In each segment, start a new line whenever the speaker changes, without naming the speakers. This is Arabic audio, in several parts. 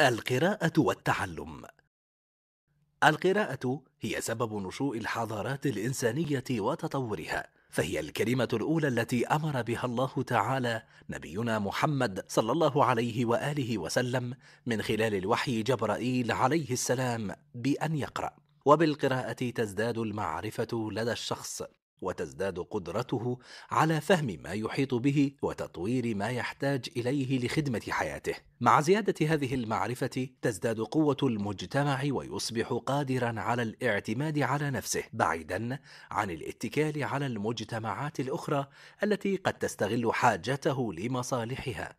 القراءة والتعلم القراءة هي سبب نشوء الحضارات الإنسانية وتطورها، فهي الكلمة الأولى التي أمر بها الله تعالى نبينا محمد صلى الله عليه وآله وسلم من خلال الوحي جبرائيل عليه السلام بأن يقرأ، وبالقراءة تزداد المعرفة لدى الشخص وتزداد قدرته على فهم ما يحيط به وتطوير ما يحتاج اليه لخدمه حياته مع زياده هذه المعرفه تزداد قوه المجتمع ويصبح قادرا على الاعتماد على نفسه بعيدا عن الاتكال على المجتمعات الاخرى التي قد تستغل حاجته لمصالحها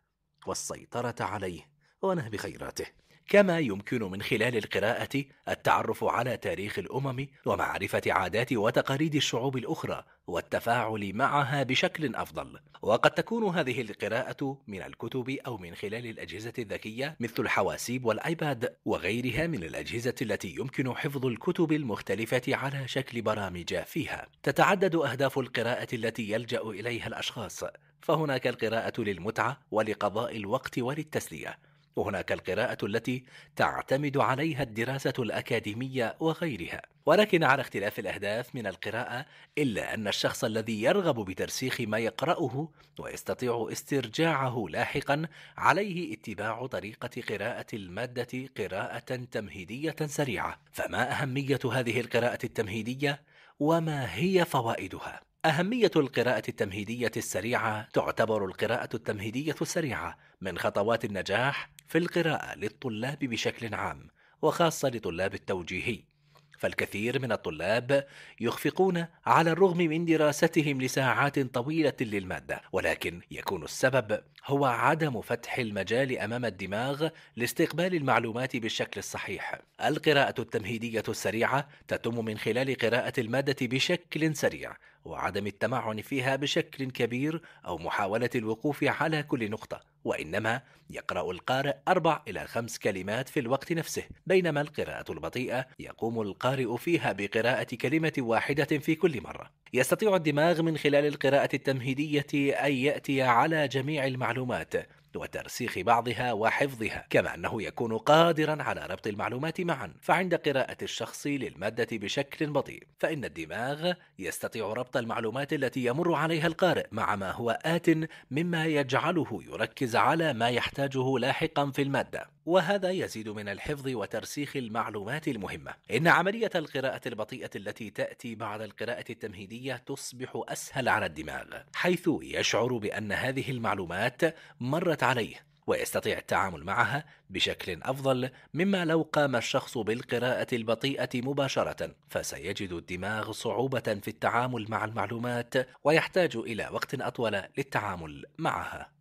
والسيطره عليه ونهب خيراته كما يمكن من خلال القراءة التعرف على تاريخ الأمم ومعرفة عادات وتقاليد الشعوب الأخرى والتفاعل معها بشكل أفضل وقد تكون هذه القراءة من الكتب أو من خلال الأجهزة الذكية مثل الحواسيب والآيباد وغيرها من الأجهزة التي يمكن حفظ الكتب المختلفة على شكل برامج فيها تتعدد أهداف القراءة التي يلجأ إليها الأشخاص فهناك القراءة للمتعة ولقضاء الوقت وللتسلية وهناك القراءة التي تعتمد عليها الدراسة الأكاديمية وغيرها، ولكن على اختلاف الأهداف من القراءة إلا أن الشخص الذي يرغب بترسيخ ما يقرأه ويستطيع استرجاعه لاحقًا عليه اتباع طريقة قراءة المادة قراءة تمهيدية سريعة، فما أهمية هذه القراءة التمهيدية؟ وما هي فوائدها؟ أهمية القراءة التمهيدية السريعة تعتبر القراءة التمهيدية السريعة من خطوات النجاح في القراءة للطلاب بشكل عام وخاصة لطلاب التوجيهي فالكثير من الطلاب يخفقون على الرغم من دراستهم لساعات طويلة للمادة ولكن يكون السبب هو عدم فتح المجال أمام الدماغ لاستقبال المعلومات بالشكل الصحيح القراءة التمهيدية السريعة تتم من خلال قراءة المادة بشكل سريع وعدم التمعن فيها بشكل كبير أو محاولة الوقوف على كل نقطة وإنما يقرأ القارئ أربع إلى خمس كلمات في الوقت نفسه بينما القراءة البطيئة يقوم القارئ فيها بقراءة كلمة واحدة في كل مرة يستطيع الدماغ من خلال القراءة التمهيدية أن يأتي على جميع المعلومات وترسيخ بعضها وحفظها كما أنه يكون قادرا على ربط المعلومات معا فعند قراءة الشخص للمادة بشكل بطيء فإن الدماغ يستطيع ربط المعلومات التي يمر عليها القارئ مع ما هو آت مما يجعله يركز على ما يحتاجه لاحقا في المادة وهذا يزيد من الحفظ وترسيخ المعلومات المهمة. إن عملية القراءة البطيئة التي تأتي بعد القراءة التمهيدية تصبح أسهل على الدماغ، حيث يشعر بأن هذه المعلومات مرت عليه ويستطيع التعامل معها بشكل افضل مما لو قام الشخص بالقراءه البطيئه مباشره فسيجد الدماغ صعوبه في التعامل مع المعلومات ويحتاج الى وقت اطول للتعامل معها